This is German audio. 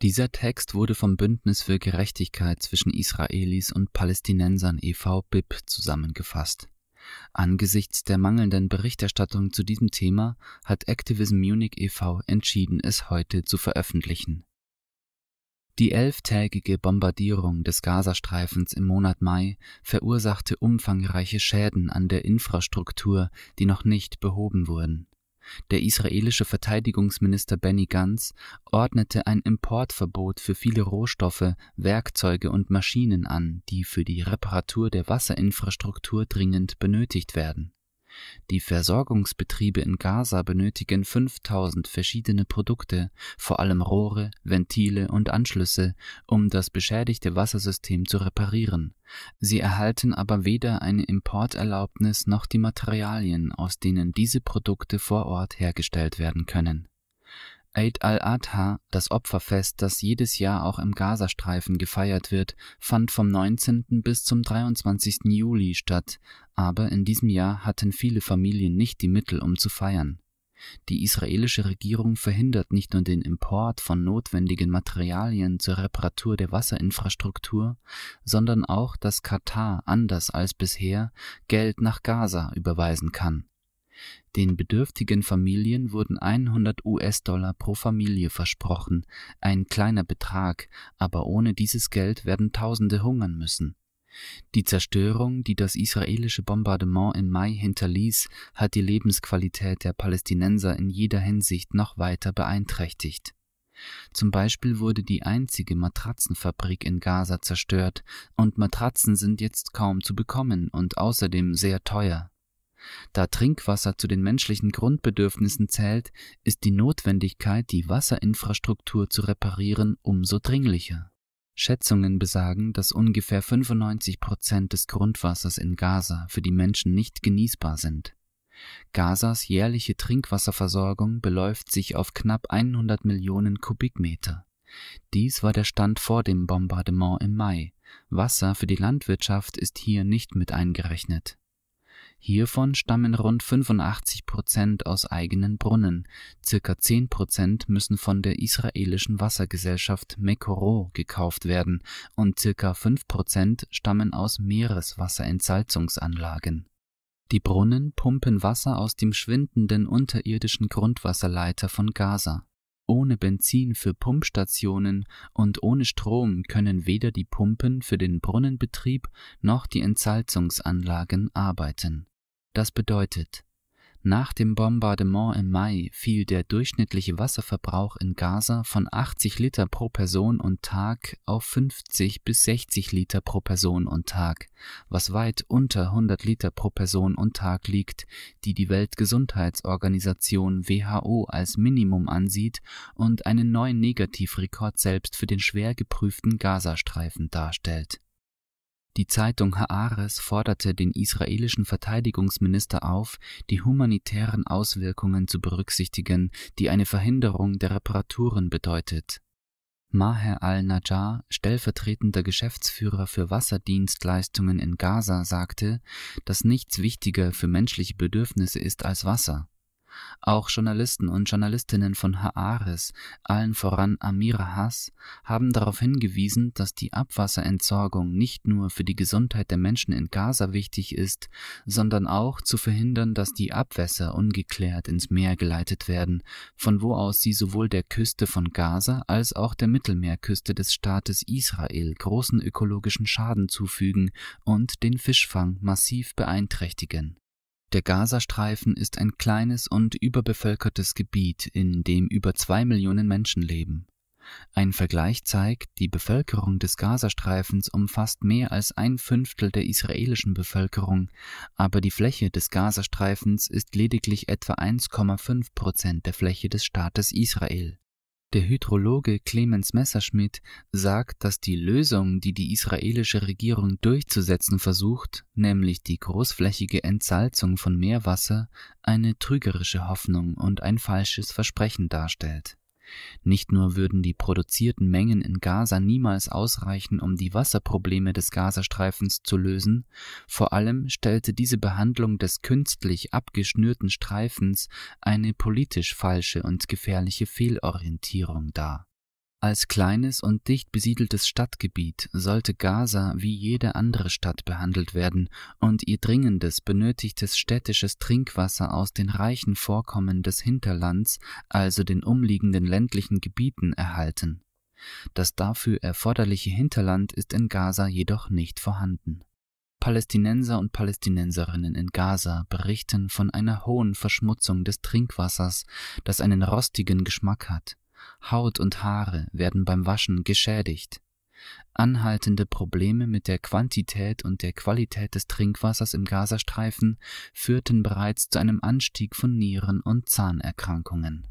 Dieser Text wurde vom Bündnis für Gerechtigkeit zwischen Israelis und Palästinensern e.V. BIP zusammengefasst. Angesichts der mangelnden Berichterstattung zu diesem Thema hat Activism Munich e.V. entschieden, es heute zu veröffentlichen. Die elftägige Bombardierung des Gazastreifens im Monat Mai verursachte umfangreiche Schäden an der Infrastruktur, die noch nicht behoben wurden der israelische Verteidigungsminister Benny Gantz ordnete ein Importverbot für viele Rohstoffe, Werkzeuge und Maschinen an, die für die Reparatur der Wasserinfrastruktur dringend benötigt werden die Versorgungsbetriebe in Gaza benötigen 5000 verschiedene Produkte, vor allem Rohre, Ventile und Anschlüsse, um das beschädigte Wassersystem zu reparieren. Sie erhalten aber weder eine Importerlaubnis noch die Materialien, aus denen diese Produkte vor Ort hergestellt werden können. Eid al-Adha, das Opferfest, das jedes Jahr auch im Gazastreifen gefeiert wird, fand vom 19. bis zum 23. Juli statt, aber in diesem Jahr hatten viele Familien nicht die Mittel, um zu feiern. Die israelische Regierung verhindert nicht nur den Import von notwendigen Materialien zur Reparatur der Wasserinfrastruktur, sondern auch, dass Katar anders als bisher Geld nach Gaza überweisen kann. Den bedürftigen Familien wurden 100 US-Dollar pro Familie versprochen, ein kleiner Betrag, aber ohne dieses Geld werden Tausende hungern müssen. Die Zerstörung, die das israelische Bombardement im Mai hinterließ, hat die Lebensqualität der Palästinenser in jeder Hinsicht noch weiter beeinträchtigt. Zum Beispiel wurde die einzige Matratzenfabrik in Gaza zerstört, und Matratzen sind jetzt kaum zu bekommen und außerdem sehr teuer. Da Trinkwasser zu den menschlichen Grundbedürfnissen zählt, ist die Notwendigkeit, die Wasserinfrastruktur zu reparieren, umso dringlicher. Schätzungen besagen, dass ungefähr 95 Prozent des Grundwassers in Gaza für die Menschen nicht genießbar sind. Gazas jährliche Trinkwasserversorgung beläuft sich auf knapp 100 Millionen Kubikmeter. Dies war der Stand vor dem Bombardement im Mai. Wasser für die Landwirtschaft ist hier nicht mit eingerechnet. Hiervon stammen rund 85 Prozent aus eigenen Brunnen, Circa 10 Prozent müssen von der israelischen Wassergesellschaft Mekoro gekauft werden und circa 5 Prozent stammen aus Meereswasserentsalzungsanlagen. Die Brunnen pumpen Wasser aus dem schwindenden unterirdischen Grundwasserleiter von Gaza. Ohne Benzin für Pumpstationen und ohne Strom können weder die Pumpen für den Brunnenbetrieb noch die Entsalzungsanlagen arbeiten das bedeutet, nach dem Bombardement im Mai fiel der durchschnittliche Wasserverbrauch in Gaza von 80 Liter pro Person und Tag auf 50 bis 60 Liter pro Person und Tag, was weit unter 100 Liter pro Person und Tag liegt, die die Weltgesundheitsorganisation WHO als Minimum ansieht und einen neuen Negativrekord selbst für den schwer geprüften Gazastreifen darstellt die Zeitung Haares forderte den israelischen Verteidigungsminister auf, die humanitären Auswirkungen zu berücksichtigen, die eine Verhinderung der Reparaturen bedeutet. Maher al-Najjar, stellvertretender Geschäftsführer für Wasserdienstleistungen in Gaza, sagte, dass nichts wichtiger für menschliche Bedürfnisse ist als Wasser. Auch Journalisten und Journalistinnen von Haares, allen voran Amira Haas, haben darauf hingewiesen, dass die Abwasserentsorgung nicht nur für die Gesundheit der Menschen in Gaza wichtig ist, sondern auch zu verhindern, dass die Abwässer ungeklärt ins Meer geleitet werden, von wo aus sie sowohl der Küste von Gaza als auch der Mittelmeerküste des Staates Israel großen ökologischen Schaden zufügen und den Fischfang massiv beeinträchtigen der Gazastreifen ist ein kleines und überbevölkertes Gebiet, in dem über zwei Millionen Menschen leben. Ein Vergleich zeigt, die Bevölkerung des Gazastreifens umfasst mehr als ein Fünftel der israelischen Bevölkerung, aber die Fläche des Gazastreifens ist lediglich etwa 1,5 Prozent der Fläche des Staates Israel der Hydrologe Clemens Messerschmidt sagt, dass die Lösung, die die israelische Regierung durchzusetzen versucht, nämlich die großflächige Entsalzung von Meerwasser, eine trügerische Hoffnung und ein falsches Versprechen darstellt nicht nur würden die produzierten Mengen in Gaza niemals ausreichen, um die Wasserprobleme des Gazastreifens zu lösen, vor allem stellte diese Behandlung des künstlich abgeschnürten Streifens eine politisch falsche und gefährliche Fehlorientierung dar als kleines und dicht besiedeltes Stadtgebiet sollte Gaza wie jede andere Stadt behandelt werden und ihr dringendes, benötigtes städtisches Trinkwasser aus den reichen Vorkommen des Hinterlands, also den umliegenden ländlichen Gebieten, erhalten. Das dafür erforderliche Hinterland ist in Gaza jedoch nicht vorhanden. Palästinenser und Palästinenserinnen in Gaza berichten von einer hohen Verschmutzung des Trinkwassers, das einen rostigen Geschmack hat Haut und Haare werden beim Waschen geschädigt. Anhaltende Probleme mit der Quantität und der Qualität des Trinkwassers im Gazastreifen führten bereits zu einem Anstieg von Nieren- und Zahnerkrankungen